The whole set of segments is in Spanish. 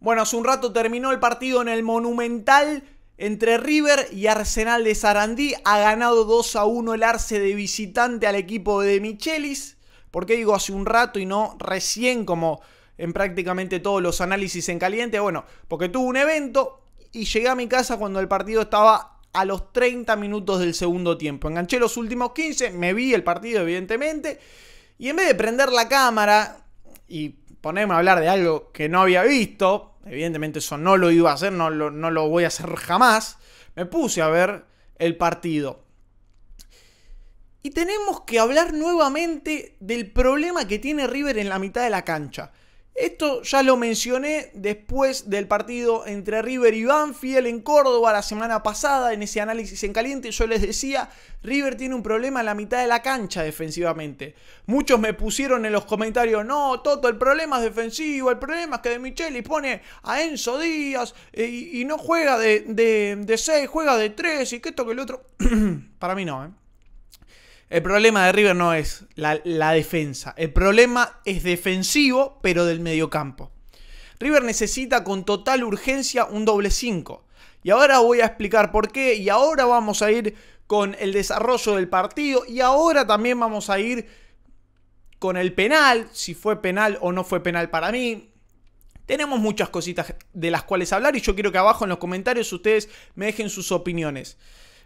Bueno, hace un rato terminó el partido en el Monumental entre River y Arsenal de Sarandí. Ha ganado 2 a 1 el Arce de visitante al equipo de Michelis. ¿Por qué digo hace un rato y no recién como en prácticamente todos los análisis en caliente? Bueno, porque tuve un evento y llegué a mi casa cuando el partido estaba a los 30 minutos del segundo tiempo. Enganché los últimos 15, me vi el partido evidentemente y en vez de prender la cámara y ponerme a hablar de algo que no había visto, evidentemente eso no lo iba a hacer, no lo, no lo voy a hacer jamás, me puse a ver el partido. Y tenemos que hablar nuevamente del problema que tiene River en la mitad de la cancha. Esto ya lo mencioné después del partido entre River y Banfield en Córdoba la semana pasada, en ese análisis en caliente. Yo les decía, River tiene un problema en la mitad de la cancha defensivamente. Muchos me pusieron en los comentarios, no, Toto, el problema es defensivo, el problema es que De y pone a Enzo Díaz eh, y, no juega de 6, juega de 3 y que esto que el otro... Para mí no, ¿eh? El problema de River no es la, defensa. El problema es defensivo, pero del campo. River necesita con total urgencia un doble 5. Y ahora voy a explicar por qué. Y ahora vamos a ir con el desarrollo del partido. Y ahora también vamos a ir con el penal. Si fue penal o no fue penal para mí. Tenemos muchas cositas de las cuales hablar y yo quiero que abajo en los comentarios ustedes me dejen sus opiniones.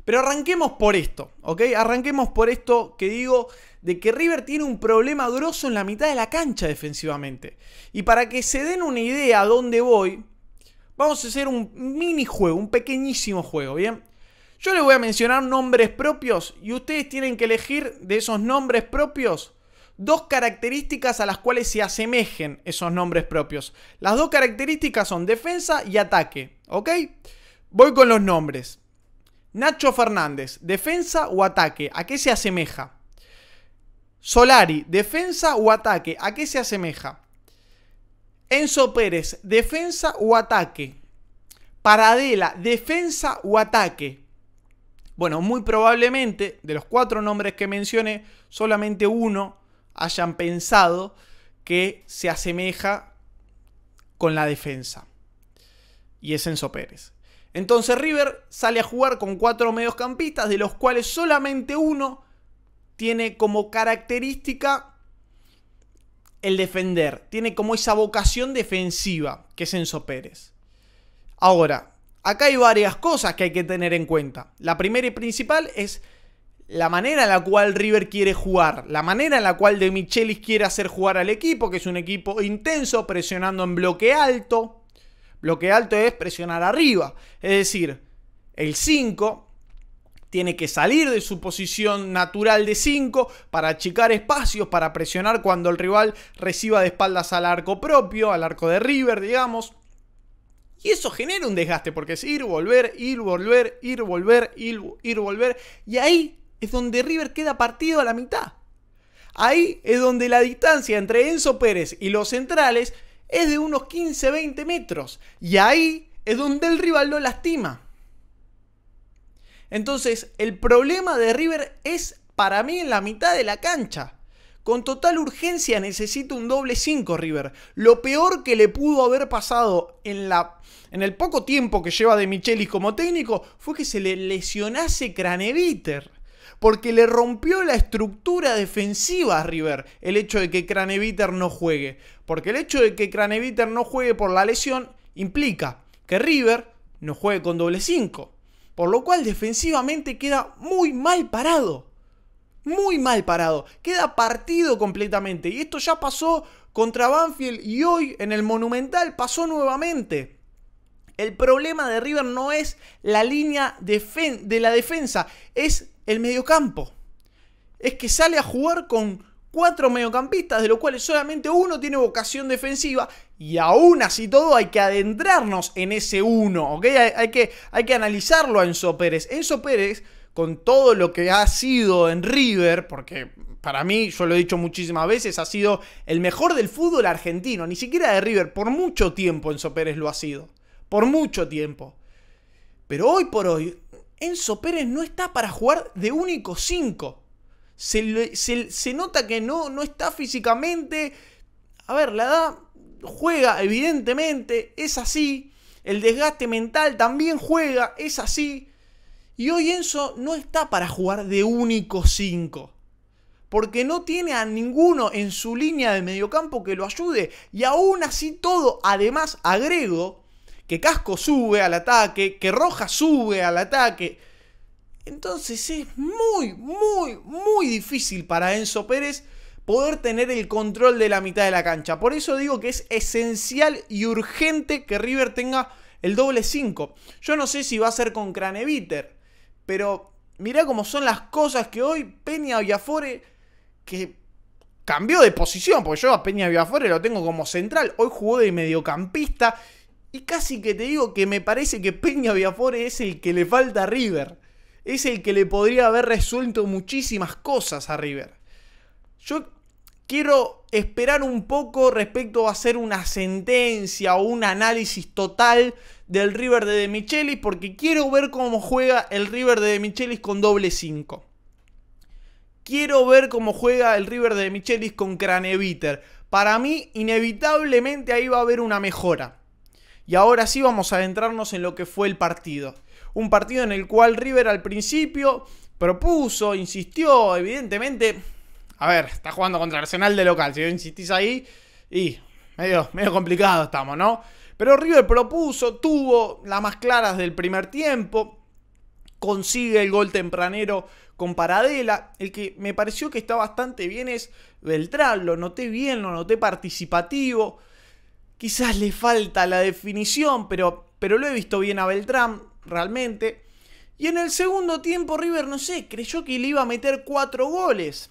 Pero arranquemos por esto, ¿ok? Arranquemos por esto que digo de que River tiene un problema grosso en la mitad de la cancha defensivamente. Y para que se den una idea a dónde voy, vamos a hacer un mini juego, un pequeñísimo juego, ¿bien? Yo les voy a mencionar nombres propios y ustedes tienen que elegir de esos nombres propios dos características a las cuales se asemejen esos nombres propios. Las dos características son defensa y ataque, ¿ok? Voy con los nombres. Nacho Fernández, defensa o ataque, ¿a qué se asemeja? Solari, defensa o ataque, ¿a qué se asemeja? Enzo Pérez, defensa o ataque. Paradela, defensa o ataque. Bueno, muy probablemente de los cuatro nombres que mencioné, solamente uno hayan pensado que se asemeja con la defensa. Y es Enzo Pérez. Entonces River sale a jugar con cuatro mediocampistas, de los cuales solamente uno tiene como característica el defender, tiene como esa vocación defensiva, que es Enzo Pérez. Ahora, acá hay varias cosas que hay que tener en cuenta. La primera y principal es la manera en la cual River quiere jugar, la manera en la cual De Michelis quiere hacer jugar al equipo, que es un equipo intenso, presionando en bloque alto, lo que alto es presionar arriba. Es decir, el 5 tiene que salir de su posición natural de 5 para achicar espacios, para presionar cuando el rival reciba de espaldas al arco propio, al arco de River, digamos. Y eso genera un desgaste, porque es ir, volver, ir, volver, ir, volver, ir, volver. Y ahí es donde River queda partido a la mitad. Ahí es donde la distancia entre Enzo Pérez y los centrales es de unos 15-20 metros. Y ahí es donde el rival lo lastima. Entonces, el problema de River es para mí en la mitad de la cancha. Con total urgencia necesito un doble 5 River. Lo peor que le pudo haber pasado en, la, en el poco tiempo que lleva de Michelis como técnico fue que se le lesionase Craneviter porque le rompió la estructura defensiva a River el hecho de que Craneviter no juegue. Porque el hecho de que Craneviter no juegue por la lesión implica que River no juegue con doble 5. Por lo cual defensivamente queda muy mal parado. Muy mal parado. Queda partido completamente. Y esto ya pasó contra Banfield y hoy en el Monumental pasó nuevamente. El problema de River no es la línea de la defensa, es el mediocampo. Es que sale a jugar con cuatro mediocampistas, de los cuales solamente uno tiene vocación defensiva, y aún así todo hay que adentrarnos en ese uno, ¿ok? Hay, que, hay que analizarlo a Enzo Pérez. Enzo Pérez, con todo lo que ha sido en River, porque para mí, yo lo he dicho muchísimas veces, ha sido el mejor del fútbol argentino, ni siquiera de River, por mucho tiempo Enzo Pérez lo ha sido, por mucho tiempo. Pero hoy por hoy Enzo Pérez no está para jugar de único 5. Se, nota que no, no está físicamente. A ver, la edad juega, evidentemente, es así. El desgaste mental también juega, es así. Y hoy Enzo no está para jugar de único 5. Porque no tiene a ninguno en su línea de mediocampo que lo ayude. Y aún así todo, además agrego que Casco sube al ataque, que Roja sube al ataque. Entonces es muy, muy, muy difícil para Enzo Pérez poder tener el control de la mitad de la cancha. Por eso digo que es esencial y urgente que River tenga el doble 5. Yo no sé si va a ser con Craneviter, pero mirá cómo son las cosas que hoy Peña Villafore, que cambió de posición, porque yo a Peña Villafore lo tengo como central, hoy jugó de mediocampista y casi que te digo que me parece que Peña Biafore es el que le falta a River. Es el que le podría haber resuelto muchísimas cosas a River. Yo quiero esperar un poco respecto a hacer una sentencia o un análisis total del River de De Michelis porque quiero ver cómo juega el River de De Michelis con doble 5. Quiero ver cómo juega el River de, de Michelis con Craneviter. Para mí, inevitablemente ahí va a haber una mejora. Y ahora sí vamos a adentrarnos en lo que fue el partido. Un partido en el cual River al principio propuso, insistió, evidentemente. A ver, está jugando contra Arsenal de local. Si insistís ahí, y medio, medio complicado estamos, ¿no? Pero River propuso, tuvo las más claras del primer tiempo. Consigue el gol tempranero con Paradela. El que me pareció que está bastante bien es Beltrán. Lo noté bien, lo noté participativo. Quizás le falta la definición, pero, pero lo he visto bien a Beltrán, realmente. Y en el segundo tiempo River, no sé, creyó que le iba a meter cuatro goles.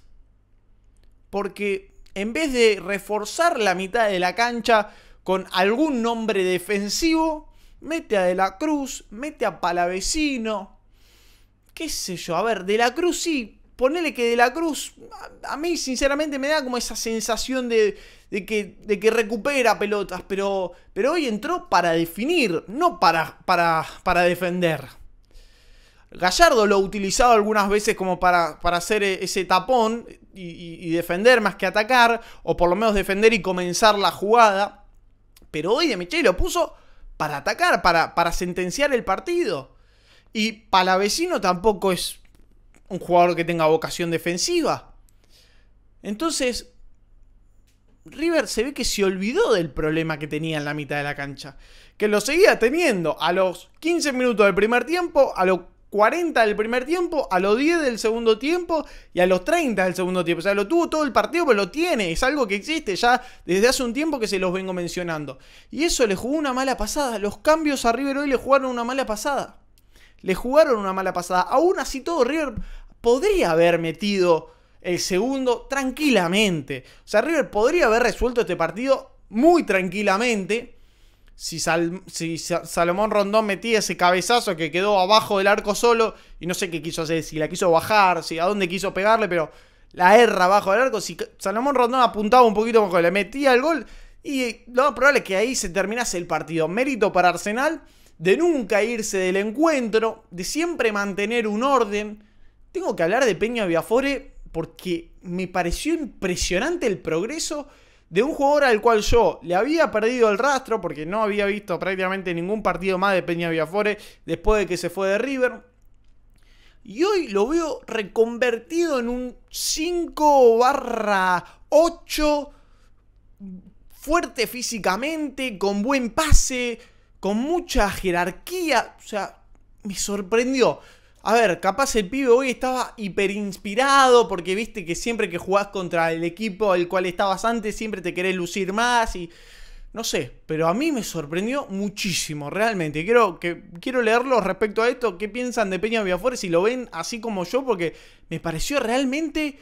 Porque en vez de reforzar la mitad de la cancha con algún nombre defensivo, mete a De la Cruz, mete a Palavecino, qué sé yo, a ver, De la Cruz sí ponele que de la Cruz, a, mí sinceramente me da como esa sensación de, que, de que recupera pelotas, pero, pero hoy entró para definir, no para, para, para defender. Gallardo lo ha utilizado algunas veces como para, hacer e, ese tapón y, defender más que atacar, o por lo menos defender y comenzar la jugada. Pero hoy de Michelle lo puso para atacar, para, para sentenciar el partido. Y Palavecino tampoco es un jugador que tenga vocación defensiva. Entonces, River se ve que se olvidó del problema que tenía en la mitad de la cancha. Que lo seguía teniendo a los 15 minutos del primer tiempo, a los 40 del primer tiempo, a los 10 del segundo tiempo y a los 30 del segundo tiempo. O sea, lo tuvo todo el partido, pero lo tiene. Es algo que existe ya desde hace un tiempo que se los vengo mencionando. Y eso le jugó una mala pasada. Los cambios a River hoy le jugaron una mala pasada. Le jugaron una mala pasada. Aún así todo, River podría haber metido el segundo tranquilamente. O sea, River podría haber resuelto este partido muy tranquilamente. Si, si Salomón Rondón metía ese cabezazo que quedó abajo del arco solo, y no sé qué quiso hacer, si la quiso bajar, si a dónde quiso pegarle, pero la erra abajo del arco. Si Salomón Rondón apuntaba un poquito mejor, le metía el gol, y lo más probable es que ahí se terminase el partido. Mérito para Arsenal de nunca irse del encuentro, de siempre mantener un orden tengo que hablar de Peña Biafore porque me pareció impresionante el progreso de un jugador al cual yo le había perdido el rastro porque no había visto prácticamente ningún partido más de Peña Biafore después de que se fue de River. Y hoy lo veo reconvertido en un 5 barra 8, fuerte físicamente, con buen pase, con mucha jerarquía. O sea, me sorprendió. A ver, capaz el pibe hoy estaba hiper inspirado porque viste que siempre que jugás contra el equipo al cual estabas antes siempre te querés lucir más y no sé, pero a mí me sorprendió muchísimo, realmente. Quiero, que, quiero leerlo respecto a esto, qué piensan de Peña Fuerte si lo ven así como yo, porque me pareció realmente,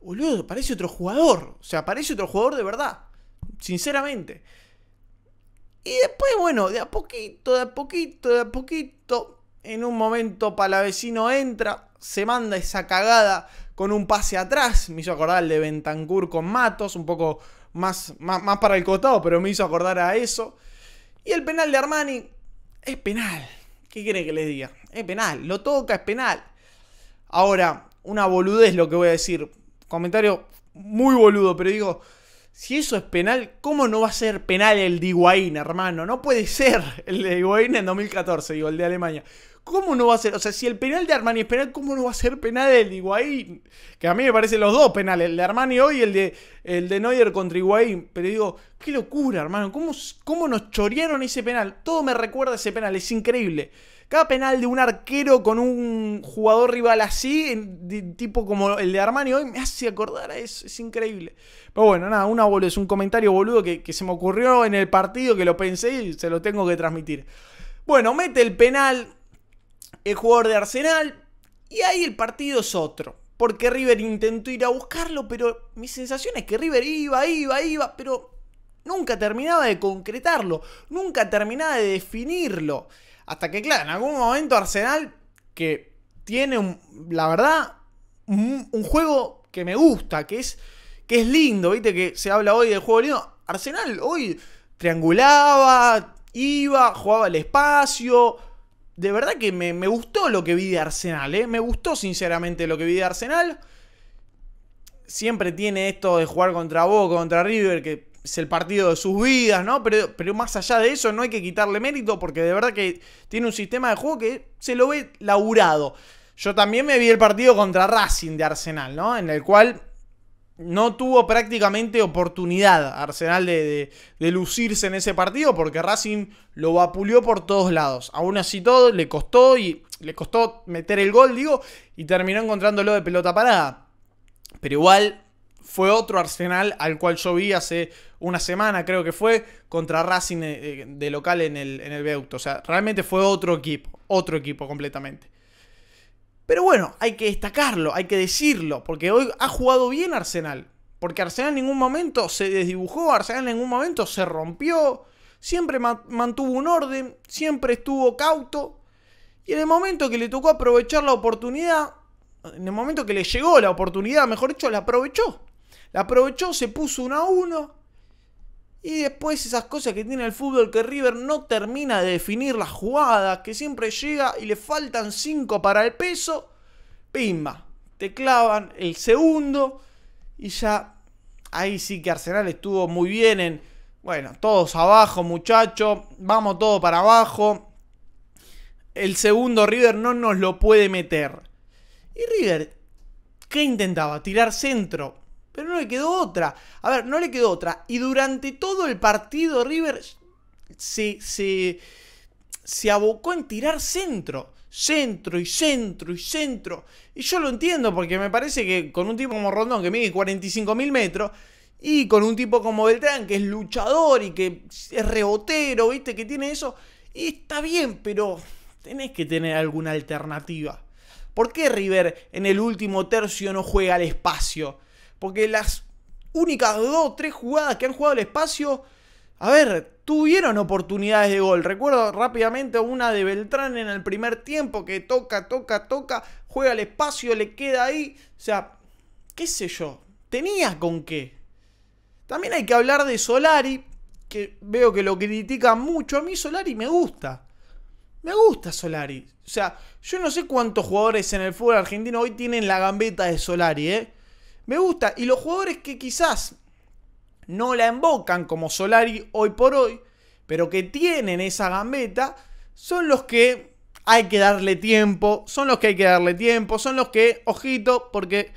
boludo, parece otro jugador, o sea, parece otro jugador de verdad, sinceramente. Y después, bueno, de a poquito, de a poquito, de a poquito, en un momento Palavecino entra, se manda esa cagada con un pase atrás. Me hizo acordar el de Bentancur con Matos, un poco más, más, para el costado, pero me hizo acordar a eso. Y el penal de Armani es penal. ¿Qué quiere que les diga? Es penal, lo toca, es penal. Ahora, una boludez lo que voy a decir. Comentario muy boludo, pero digo, si eso es penal, ¿cómo no va a ser penal el de Higuaín, hermano? No puede ser el de Higuaín en 2014, digo, el de Alemania. ¿Cómo no va a ser? O sea, si el penal de Armani es penal, ¿cómo no va a ser penal el de Higuaín? Que a mí me parecen los dos penales, el de Armani hoy y el de, el de Neuer contra Higuaín. Pero digo, qué locura, hermano. ¿Cómo, ¿Cómo nos chorearon ese penal? Todo me recuerda ese penal, es increíble. Cada penal de un arquero con un jugador rival así, tipo como el de Armani hoy, me hace acordar a eso. Es increíble. Pero bueno, nada, una boludo, es un comentario boludo que, que se me ocurrió en el partido, que lo pensé y se lo tengo que transmitir. Bueno, mete el penal el jugador de Arsenal y ahí el partido es otro. Porque River intentó ir a buscarlo, pero mi sensación es que River iba, iba, iba, pero nunca terminaba de concretarlo, nunca terminaba de definirlo. Hasta que, claro, en algún momento Arsenal, que tiene, la verdad, un, juego que me gusta, que es, que es lindo, ¿viste? Que se habla hoy del juego lindo. Arsenal hoy triangulaba, iba, jugaba el espacio. De verdad que me, me gustó lo que vi de Arsenal, ¿eh? Me gustó sinceramente lo que vi de Arsenal. Siempre tiene esto de jugar contra Boca, contra River, que es el partido de sus vidas, ¿no? Pero, pero más allá de eso, no hay que quitarle mérito porque de verdad que tiene un sistema de juego que se lo ve laburado. Yo también me vi el partido contra Racing de Arsenal, ¿no? En el cual no tuvo prácticamente oportunidad Arsenal de, lucirse en ese partido porque Racing lo vapuleó por todos lados. Aún así todo le costó y le costó meter el gol, digo, y terminó encontrándolo de pelota parada. Pero igual fue otro Arsenal al cual yo vi hace una semana, creo que fue, contra Racing eh, eh, de local en el, en O sea, realmente fue otro equipo, otro equipo completamente. Pero bueno, hay que destacarlo, hay que decirlo, porque hoy ha jugado bien Arsenal. Porque Arsenal en ningún momento se desdibujó, Arsenal en ningún momento se rompió, siempre mantuvo un orden, siempre estuvo cauto. Y en el momento que le tocó aprovechar la oportunidad, en el momento que le llegó la oportunidad, mejor dicho, la aprovechó. La aprovechó, se puso 1 a 1. Y después esas cosas que tiene el fútbol que River no termina de definir las jugadas, que siempre llega y le faltan 5 para el peso. Pimba, te clavan el segundo y ya ahí sí que Arsenal estuvo muy bien en, bueno, todos abajo muchachos, vamos todos para abajo. El segundo River no nos lo puede meter. Y River, ¿qué intentaba? Tirar centro pero no le quedó otra. A ver, no le quedó otra. Y durante todo el partido River se, se abocó en tirar centro. Centro y centro y centro. Y yo lo entiendo porque me parece que con un tipo como Rondón que mide 45.000 metros y con un tipo como Beltrán que es luchador y que es rebotero, ¿viste? Que tiene eso. está bien, pero tenés que tener alguna alternativa. ¿Por qué River en el último tercio no juega al espacio? Porque las únicas dos o tres jugadas que han jugado al espacio, a ver, tuvieron oportunidades de gol. Recuerdo rápidamente una de Beltrán en el primer tiempo que toca, toca, toca, juega al espacio, le queda ahí. O sea, qué sé yo, tenías con qué. También hay que hablar de Solari, que veo que lo critican mucho. A mí Solari me gusta. Me gusta Solari. O sea, yo no sé cuántos jugadores en el fútbol argentino hoy tienen la gambeta de Solari, ¿eh? Me gusta. Y los jugadores que quizás no la embocan como Solari hoy por hoy, pero que tienen esa gambeta, son los que hay que darle tiempo, son los que hay que darle tiempo, son los que, ojito, porque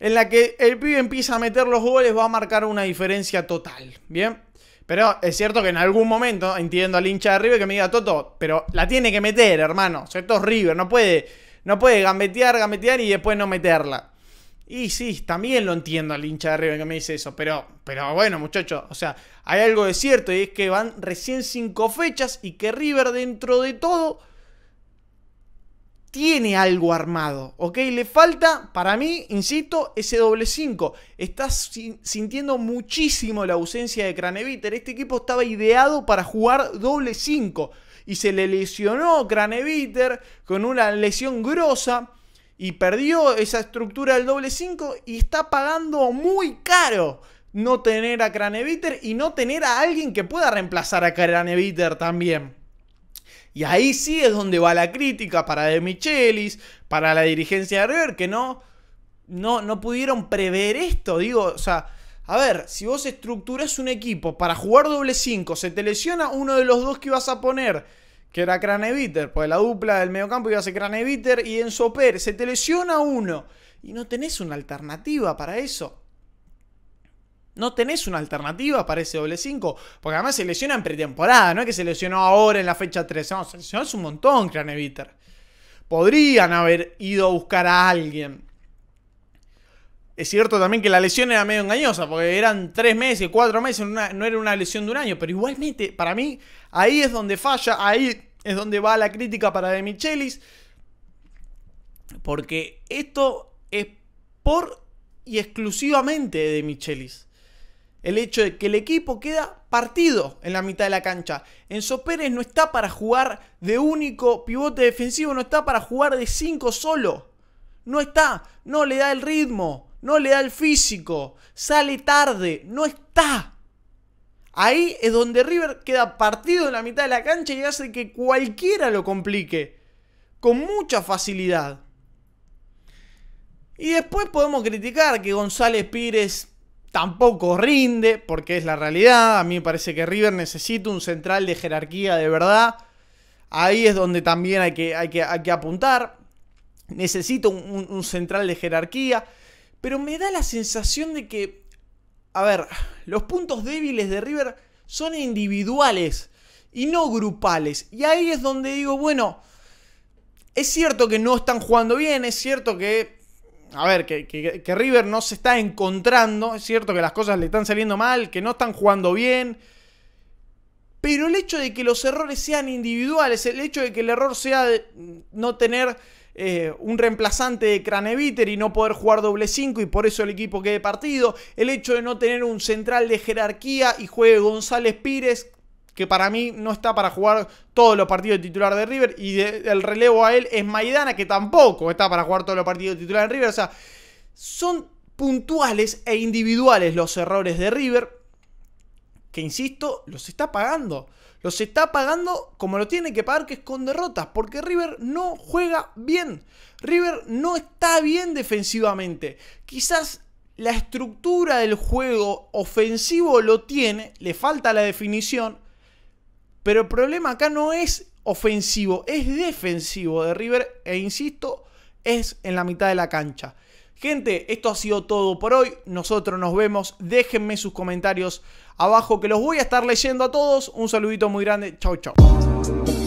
en la que el pibe empieza a meter los goles va a marcar una diferencia total, ¿bien? Pero es cierto que en algún momento entiendo al hincha de River que me diga, Toto, pero la tiene que meter, hermano. O esto River, no puede, no puede gambetear, gambetear y después no meterla. Y sí, también lo entiendo al hincha de River que me dice eso, pero, pero bueno, muchachos, o sea, hay algo de cierto y es que van recién cinco fechas y que River dentro de todo tiene algo armado, ¿ok? Le falta, para mí, insisto, ese doble 5. Estás sintiendo muchísimo la ausencia de Craneviter. Este equipo estaba ideado para jugar doble 5 y se le lesionó Craneviter con una lesión grosa y perdió esa estructura del doble 5 y está pagando muy caro no tener a Craneviter y no tener a alguien que pueda reemplazar a Craneviter también. Y ahí sí es donde va la crítica para De Michelis, para la dirigencia de River, que no, no, no pudieron prever esto. Digo, o sea, a ver, si vos estructuras un equipo para jugar doble 5, se te lesiona uno de los dos que vas a poner que era Craneviter, pues la dupla del mediocampo iba a ser Craneviter y en soper Se te lesiona uno y no tenés una alternativa para eso. No tenés una alternativa para ese doble 5. Porque además se lesiona en pretemporada. No es que se lesionó ahora en la fecha 13. No, se lesionó un montón Craneviter. Podrían haber ido a buscar a alguien es cierto también que la lesión era medio engañosa, porque eran tres meses, cuatro meses, no era una lesión de un año, pero igualmente, para mí, ahí es donde falla, ahí es donde va la crítica para De Michelis, porque esto es por y exclusivamente de Michelis. El hecho de que el equipo queda partido en la mitad de la cancha. Enzo Pérez no está para jugar de único pivote defensivo, no está para jugar de cinco solo. No está, no le da el ritmo no le da el físico, sale tarde, no está. Ahí es donde River queda partido en la mitad de la cancha y hace que cualquiera lo complique, con mucha facilidad. Y después podemos criticar que González Pires tampoco rinde, porque es la realidad. A mí me parece que River necesita un central de jerarquía de verdad. Ahí es donde también hay que, hay hay que apuntar. Necesita un central de jerarquía. Pero me da la sensación de que, a ver, los puntos débiles de River son individuales y no grupales. Y ahí es donde digo, bueno, es cierto que no están jugando bien, es cierto que, a ver, que, River no se está encontrando, es cierto que las cosas le están saliendo mal, que no están jugando bien. Pero el hecho de que los errores sean individuales, el hecho de que el error sea de no tener eh, un reemplazante de Craneviter y no poder jugar doble 5 y por eso el equipo quede partido. El hecho de no tener un central de jerarquía y juegue González Pires, que para mí no está para jugar todos los partidos de titular de River. Y el relevo a él es Maidana, que tampoco está para jugar todos los partidos de titular de River. O sea, son puntuales e individuales los errores de River, que insisto, los está pagando. Los está pagando como lo tiene que pagar, que es con derrotas, porque River no juega bien. River no está bien defensivamente. Quizás la estructura del juego ofensivo lo tiene, le falta la definición, pero el problema acá no es ofensivo, es defensivo de River e insisto, es en la mitad de la cancha. Gente, esto ha sido todo por hoy. Nosotros nos vemos. Déjenme sus comentarios abajo que los voy a estar leyendo a todos. Un saludito muy grande. Chau, chau.